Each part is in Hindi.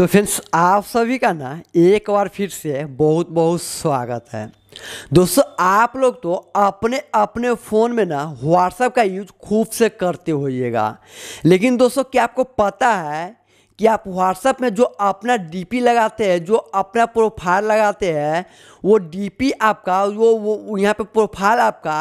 तो फ्रेंड्स आप सभी का ना एक बार फिर से बहुत बहुत स्वागत है दोस्तों आप लोग तो अपने अपने फ़ोन में ना व्हाट्सएप का यूज खूब से करते होइएगा लेकिन दोस्तों क्या आपको पता है कि आप व्हाट्सएप में जो अपना डीपी लगाते हैं जो अपना प्रोफाइल लगाते हैं वो डीपी आपका वो वो यहाँ पे प्रोफाइल आपका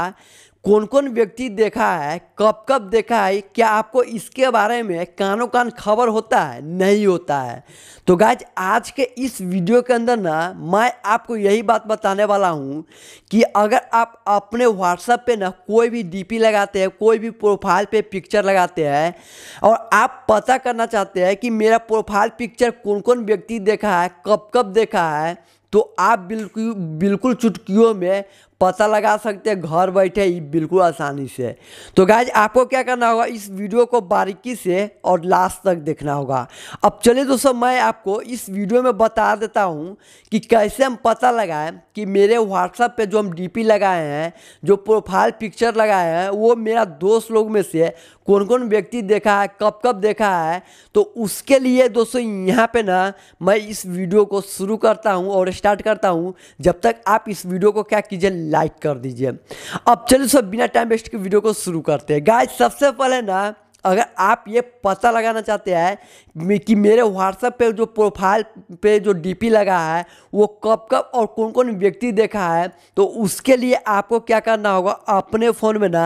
कौन कौन व्यक्ति देखा है कब कब देखा है क्या आपको इसके बारे में कानों कान खबर होता है नहीं होता है तो गाइज आज के इस वीडियो के अंदर ना मैं आपको यही बात बताने वाला हूँ कि अगर आप अपने व्हाट्सएप पे ना कोई भी डीपी लगाते हैं कोई भी प्रोफाइल पे पिक्चर लगाते हैं और आप पता करना चाहते हैं कि मेरा प्रोफाइल पिक्चर कौन कौन व्यक्ति देखा है कब कब देखा है तो आप बिल्कुल बिल्कुल चुटकियों में पता लगा सकते हैं घर बैठे ही बिल्कुल आसानी से तो गाइज आपको क्या करना होगा इस वीडियो को बारीकी से और लास्ट तक देखना होगा अब चलिए दोस्तों मैं आपको इस वीडियो में बता देता हूँ कि कैसे हम पता लगाएं कि मेरे व्हाट्सएप पे जो हम डीपी लगाए हैं जो प्रोफाइल पिक्चर लगाए हैं वो मेरा दोस्त लोग में से कौन कौन व्यक्ति देखा है कब कब देखा है तो उसके लिए दोस्तों यहाँ पे ना मैं इस वीडियो को शुरू करता हूँ और स्टार्ट करता हूँ जब तक आप इस वीडियो को क्या कीजिए लाइक कर दीजिए अब चलिए सब बिना टाइम वेस्ट के वीडियो को शुरू करते हैं गाइस सबसे पहले ना अगर आप ये पता लगाना चाहते हैं कि मेरे व्हाट्सएप पे जो प्रोफाइल पे जो डीपी लगा है वो कब कब और कौन कौन व्यक्ति देखा है तो उसके लिए आपको क्या करना होगा अपने फ़ोन में ना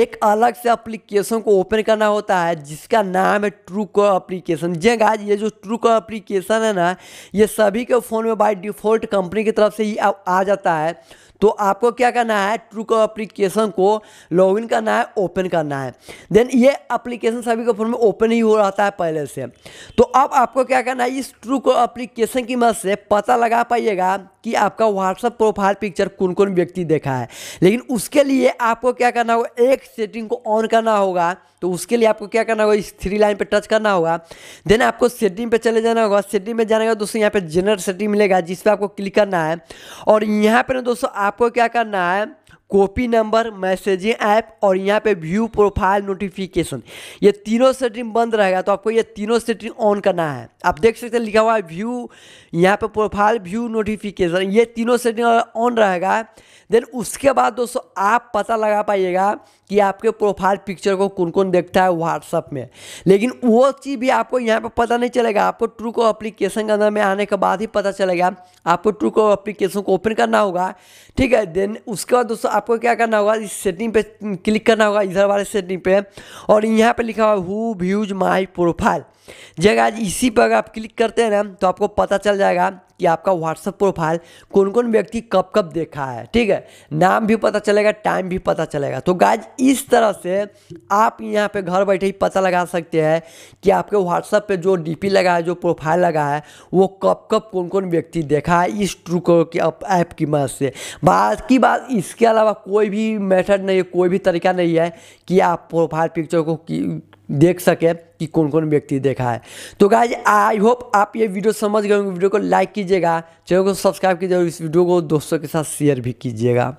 एक अलग से एप्लीकेशन को ओपन करना होता है जिसका नाम है ट्रू कॉल एप्लीकेशन जी गाज हाँ, ये जो ट्रू कॉल एप्लीकेशन है ना ये सभी के फ़ोन में बाई डिफ़ॉल्ट कंपनी की तरफ से ही आ जाता है तो आपको क्या करना है ट्रू को अप्लीकेशन को लॉगिन करना है ओपन करना है देन ये अप्लीकेशन सभी के फोन में ओपन ही हो रहा है पहले से तो अब आपको क्या करना है इस ट्रू को अप्लीकेशन की मदद से पता लगा पाइएगा कि आपका व्हाट्सअप प्रोफाइल पिक्चर कौन कौन व्यक्ति देखा है लेकिन उसके लिए आपको क्या करना होगा एक सेटिंग को ऑन करना होगा तो उसके लिए आपको क्या करना होगा इस थ्री लाइन पे टच करना होगा देन आपको सेटिंग पे चले जाना होगा सेटिंग में जाने का दोस्तों यहाँ पे जनरल सेटिंग मिलेगा जिस पर आपको क्लिक करना है और यहाँ पे ना दोस्तों आप आपको क्या करना है कॉपी नंबर मैसेजिंग ऐप और यहाँ पे व्यू प्रोफाइल नोटिफिकेशन ये तीनों सेटिंग बंद रहेगा तो आपको ये तीनों सेटिंग ऑन करना है आप देख सकते हैं लिखा हुआ है व्यू यहाँ पे प्रोफाइल व्यू नोटिफिकेशन ये तीनों सेटिंग ऑन रहेगा देन उसके बाद दोस्तों आप पता लगा पाइएगा कि आपके प्रोफाइल पिक्चर को कौन कौन देखता है व्हाट्सअप में लेकिन वो चीज़ भी आपको यहाँ पर पता नहीं चलेगा आपको ट्रू को अप्लीकेशन के अंदर में आने के बाद ही पता चलेगा आपको ट्रू को अप्लीकेशन को ओपन करना होगा ठीक है देन उसके बाद दोस्तों आपको क्या करना होगा इस सेटिंग पे क्लिक करना होगा इधर वाले सेटिंग पे और यहाँ पे लिखा हुआ हु व्यूज माई प्रोफाइल जगह इसी पर अगर आप क्लिक करते हैं ना तो आपको पता चल जाएगा कि आपका व्हाट्सअप प्रोफाइल कौन कौन व्यक्ति कब कब देखा है ठीक है नाम भी पता चलेगा टाइम भी पता चलेगा तो गाइज इस तरह से आप यहाँ पे घर बैठे ही पता लगा सकते हैं कि आपके व्हाट्सअप पे जो डीपी लगा है जो प्रोफाइल लगा है वो कब कब कौन कौन व्यक्ति देखा है इस ट्रू को ऐप की मदद से बात की बात इसके अलावा कोई भी मेथड नहीं है कोई भी तरीका नहीं है कि आप प्रोफाइल पिक्चर को देख सके कि कौन कौन व्यक्ति देखा है तो गाय आई होप आप ये वीडियो समझ गए वीडियो को लाइक कीजिएगा चैनल को सब्सक्राइब कीजिएगा इस वीडियो को दोस्तों के साथ शेयर भी कीजिएगा